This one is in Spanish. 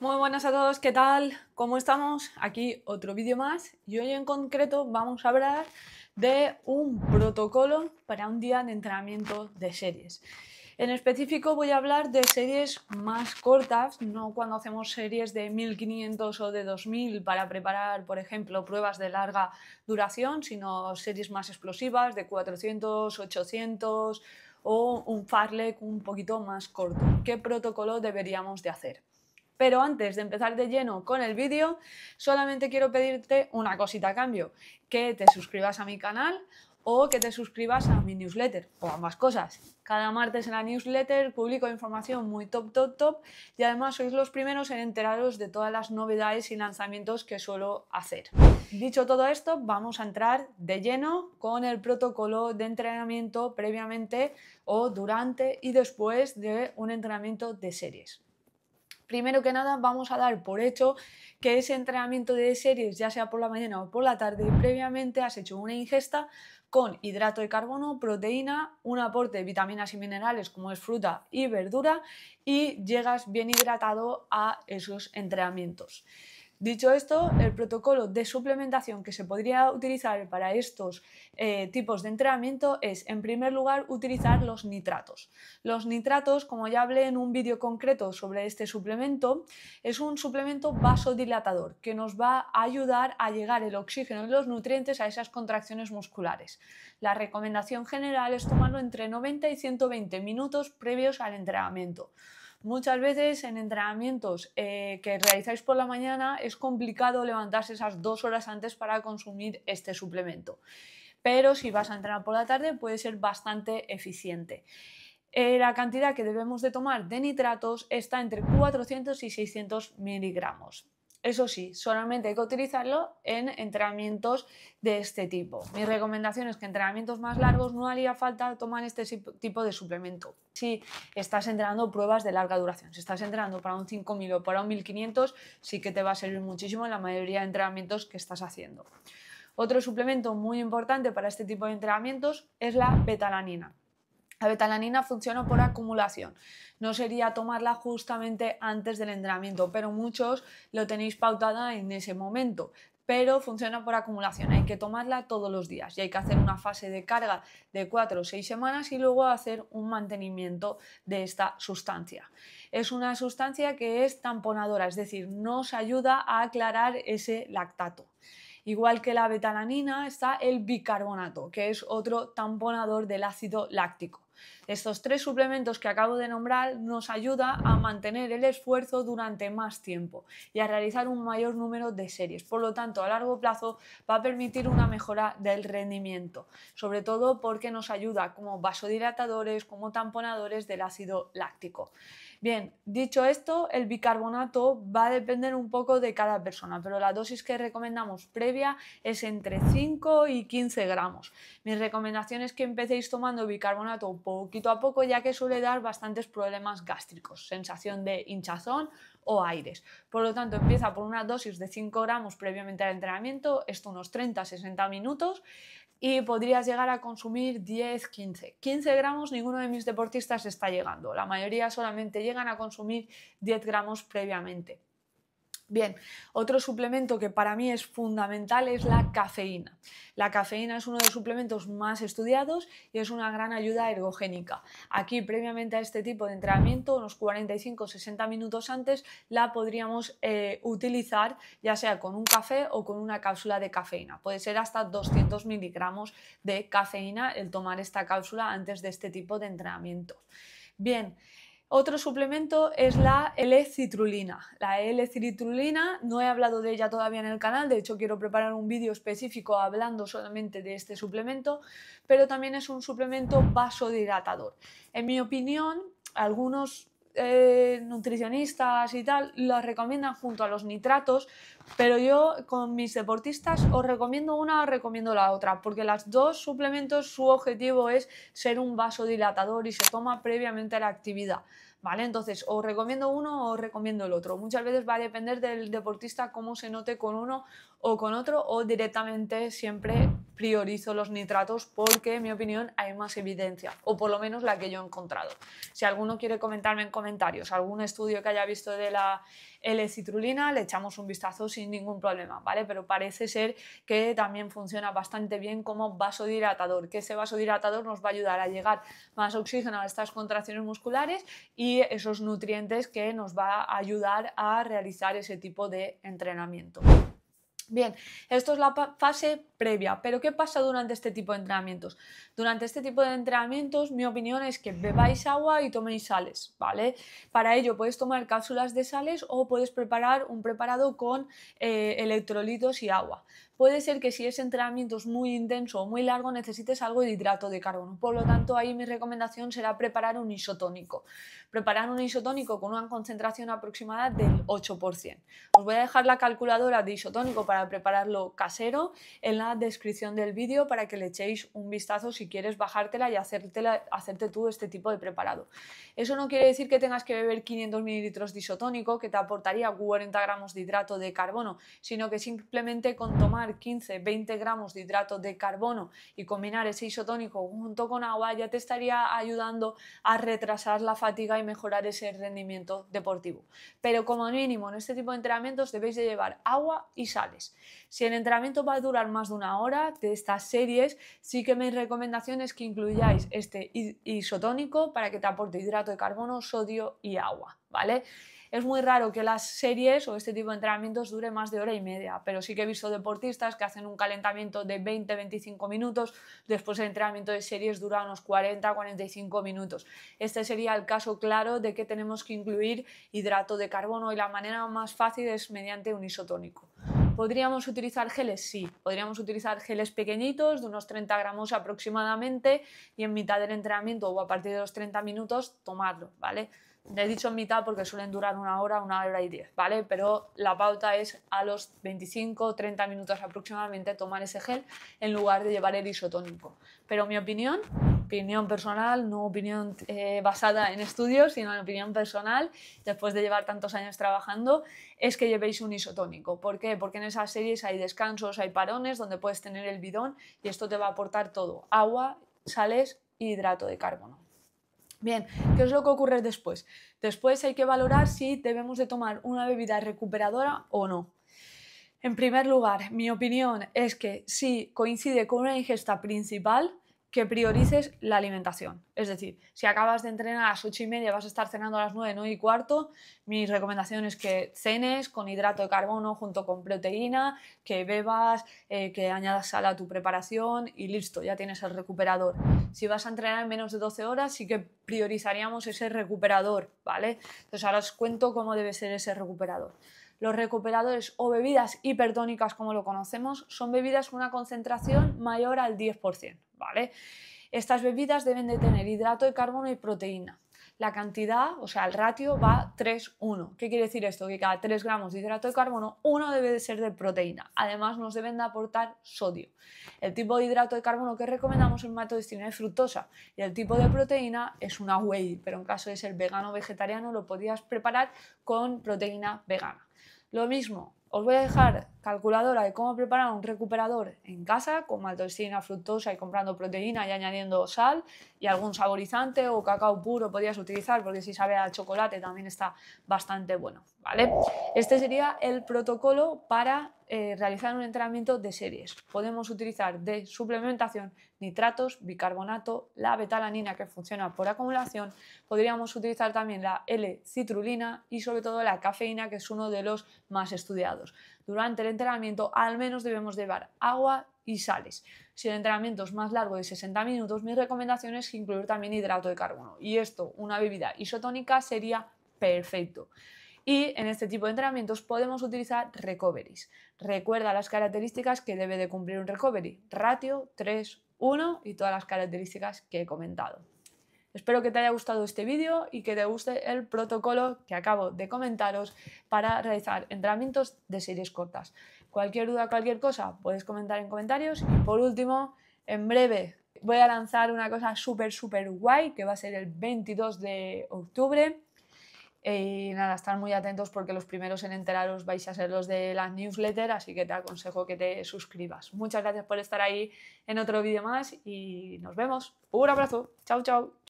Muy buenas a todos, ¿qué tal? ¿Cómo estamos? Aquí otro vídeo más y hoy en concreto vamos a hablar de un protocolo para un día de entrenamiento de series. En específico voy a hablar de series más cortas, no cuando hacemos series de 1500 o de 2000 para preparar, por ejemplo, pruebas de larga duración, sino series más explosivas de 400, 800 o un farlek un poquito más corto. ¿Qué protocolo deberíamos de hacer? Pero antes de empezar de lleno con el vídeo, solamente quiero pedirte una cosita a cambio, que te suscribas a mi canal o que te suscribas a mi newsletter o ambas cosas. Cada martes en la newsletter publico información muy top, top, top y además sois los primeros en enteraros de todas las novedades y lanzamientos que suelo hacer. Dicho todo esto, vamos a entrar de lleno con el protocolo de entrenamiento previamente o durante y después de un entrenamiento de series. Primero que nada, vamos a dar por hecho que ese entrenamiento de series, ya sea por la mañana o por la tarde, previamente has hecho una ingesta con hidrato de carbono, proteína, un aporte de vitaminas y minerales como es fruta y verdura y llegas bien hidratado a esos entrenamientos. Dicho esto, el protocolo de suplementación que se podría utilizar para estos eh, tipos de entrenamiento es, en primer lugar, utilizar los nitratos. Los nitratos, como ya hablé en un vídeo concreto sobre este suplemento, es un suplemento vasodilatador que nos va a ayudar a llegar el oxígeno y los nutrientes a esas contracciones musculares. La recomendación general es tomarlo entre 90 y 120 minutos previos al entrenamiento. Muchas veces en entrenamientos eh, que realizáis por la mañana es complicado levantarse esas dos horas antes para consumir este suplemento, pero si vas a entrenar por la tarde puede ser bastante eficiente. Eh, la cantidad que debemos de tomar de nitratos está entre 400 y 600 miligramos. Eso sí, solamente hay que utilizarlo en entrenamientos de este tipo. Mi recomendación es que entrenamientos más largos no haría falta tomar este tipo de suplemento. Si estás entrenando pruebas de larga duración, si estás entrenando para un 5000 o para un 1500, sí que te va a servir muchísimo en la mayoría de entrenamientos que estás haciendo. Otro suplemento muy importante para este tipo de entrenamientos es la betalanina. La betalanina funciona por acumulación. No sería tomarla justamente antes del entrenamiento, pero muchos lo tenéis pautada en ese momento. Pero funciona por acumulación, hay que tomarla todos los días y hay que hacer una fase de carga de 4 o 6 semanas y luego hacer un mantenimiento de esta sustancia. Es una sustancia que es tamponadora, es decir, nos ayuda a aclarar ese lactato. Igual que la betalanina está el bicarbonato, que es otro tamponador del ácido láctico. Estos tres suplementos que acabo de nombrar nos ayuda a mantener el esfuerzo durante más tiempo y a realizar un mayor número de series. Por lo tanto, a largo plazo va a permitir una mejora del rendimiento, sobre todo porque nos ayuda como vasodilatadores, como tamponadores del ácido láctico. Bien, dicho esto, el bicarbonato va a depender un poco de cada persona, pero la dosis que recomendamos previa es entre 5 y 15 gramos. Mi recomendación es que empecéis tomando bicarbonato poquito a poco, ya que suele dar bastantes problemas gástricos, sensación de hinchazón o aires. Por lo tanto, empieza por una dosis de 5 gramos previamente al entrenamiento, esto unos 30-60 minutos, y podrías llegar a consumir 10, 15. 15 gramos ninguno de mis deportistas está llegando. La mayoría solamente llegan a consumir 10 gramos previamente. Bien, otro suplemento que para mí es fundamental es la cafeína. La cafeína es uno de los suplementos más estudiados y es una gran ayuda ergogénica. Aquí, previamente a este tipo de entrenamiento, unos 45-60 minutos antes, la podríamos eh, utilizar ya sea con un café o con una cápsula de cafeína. Puede ser hasta 200 miligramos de cafeína el tomar esta cápsula antes de este tipo de entrenamiento. Bien, otro suplemento es la L-citrulina. La L-citrulina no he hablado de ella todavía en el canal, de hecho quiero preparar un vídeo específico hablando solamente de este suplemento, pero también es un suplemento vasodilatador. En mi opinión, algunos eh, nutricionistas y tal lo recomiendan junto a los nitratos pero yo con mis deportistas os recomiendo una, o recomiendo la otra, porque las dos suplementos su objetivo es ser un vasodilatador y se toma previamente a la actividad. ¿Vale? Entonces, os recomiendo uno o recomiendo el otro. Muchas veces va a depender del deportista cómo se note con uno o con otro, o directamente siempre priorizo los nitratos porque, en mi opinión, hay más evidencia, o por lo menos la que yo he encontrado. Si alguno quiere comentarme en comentarios algún estudio que haya visto de la L-citrulina, le echamos un vistazo sin ningún problema, ¿vale? Pero parece ser que también funciona bastante bien como vasodilatador, que ese vasodilatador nos va a ayudar a llegar más oxígeno a estas contracciones musculares y esos nutrientes que nos va a ayudar a realizar ese tipo de entrenamiento. Bien, esto es la fase previa, pero ¿qué pasa durante este tipo de entrenamientos? Durante este tipo de entrenamientos, mi opinión es que bebáis agua y toméis sales, ¿vale? Para ello puedes tomar cápsulas de sales o puedes preparar un preparado con eh, electrolitos y agua puede ser que si ese entrenamiento es muy intenso o muy largo necesites algo de hidrato de carbono. Por lo tanto, ahí mi recomendación será preparar un isotónico. Preparar un isotónico con una concentración aproximada del 8%. Os voy a dejar la calculadora de isotónico para prepararlo casero en la descripción del vídeo para que le echéis un vistazo si quieres bajártela y hacerte tú este tipo de preparado. Eso no quiere decir que tengas que beber 500 mililitros de isotónico que te aportaría 40 gramos de hidrato de carbono, sino que simplemente con tomar 15, 20 gramos de hidrato de carbono y combinar ese isotónico junto con agua ya te estaría ayudando a retrasar la fatiga y mejorar ese rendimiento deportivo. Pero como mínimo en este tipo de entrenamientos debéis de llevar agua y sales. Si el entrenamiento va a durar más de una hora de estas series, sí que mi recomendación es que incluyáis este isotónico para que te aporte hidrato de carbono, sodio y agua, ¿vale? es muy raro que las series o este tipo de entrenamientos dure más de hora y media, pero sí que he visto deportistas que hacen un calentamiento de 20-25 minutos, después el entrenamiento de series dura unos 40-45 minutos. Este sería el caso claro de que tenemos que incluir hidrato de carbono y la manera más fácil es mediante un isotónico. ¿Podríamos utilizar geles? Sí, podríamos utilizar geles pequeñitos de unos 30 gramos aproximadamente y en mitad del entrenamiento o a partir de los 30 minutos tomarlo, ¿vale? he dicho mitad porque suelen durar una hora, una hora y diez, ¿vale? Pero la pauta es a los 25, 30 minutos aproximadamente tomar ese gel en lugar de llevar el isotónico. Pero mi opinión, opinión personal, no opinión eh, basada en estudios, sino en opinión personal, después de llevar tantos años trabajando, es que llevéis un isotónico. ¿Por qué? Porque en esas series hay descansos, hay parones donde puedes tener el bidón y esto te va a aportar todo, agua, sales y hidrato de carbono. Bien, ¿qué es lo que ocurre después? Después hay que valorar si debemos de tomar una bebida recuperadora o no. En primer lugar, mi opinión es que si coincide con una ingesta principal, que priorices la alimentación. Es decir, si acabas de entrenar a las ocho y media, vas a estar cenando a las nueve, 9 y cuarto, mi recomendación es que cenes con hidrato de carbono junto con proteína, que bebas, eh, que añadas sal a tu preparación y listo, ya tienes el recuperador. Si vas a entrenar en menos de 12 horas, sí que priorizaríamos ese recuperador, ¿vale? Entonces ahora os cuento cómo debe ser ese recuperador. Los recuperadores o bebidas hipertónicas como lo conocemos son bebidas con una concentración mayor al 10%, ¿vale? Estas bebidas deben de tener hidrato de carbono y proteína la cantidad, o sea, el ratio va 3-1. ¿Qué quiere decir esto? Que cada 3 gramos de hidrato de carbono, uno debe ser de proteína. Además, nos deben de aportar sodio. El tipo de hidrato de carbono que recomendamos en matodestina es fructosa y el tipo de proteína es una whey, pero en caso de ser vegano o vegetariano lo podías preparar con proteína vegana. Lo mismo, os voy a dejar calculadora de cómo preparar un recuperador en casa con maltodextrina, fructosa y comprando proteína y añadiendo sal y algún saborizante o cacao puro podrías utilizar porque si sabe a chocolate también está bastante bueno, ¿vale? Este sería el protocolo para eh, realizar un entrenamiento de series. Podemos utilizar de suplementación nitratos, bicarbonato, la betalanina que funciona por acumulación. Podríamos utilizar también la L-citrulina y sobre todo la cafeína que es uno de los más estudiados. Durante el entrenamiento al menos debemos llevar agua y sales. Si el entrenamiento es más largo de 60 minutos, mi recomendación es incluir también hidrato de carbono. Y esto, una bebida isotónica, sería perfecto. Y en este tipo de entrenamientos podemos utilizar recoveries. Recuerda las características que debe de cumplir un recovery. Ratio 3, 1 y todas las características que he comentado. Espero que te haya gustado este vídeo y que te guste el protocolo que acabo de comentaros para realizar entrenamientos de series cortas. Cualquier duda, cualquier cosa, puedes comentar en comentarios. Y por último, en breve voy a lanzar una cosa súper, súper guay que va a ser el 22 de octubre. Y nada, estar muy atentos porque los primeros en enteraros vais a ser los de la newsletter, así que te aconsejo que te suscribas. Muchas gracias por estar ahí en otro vídeo más y nos vemos. Un abrazo. Chao, chao.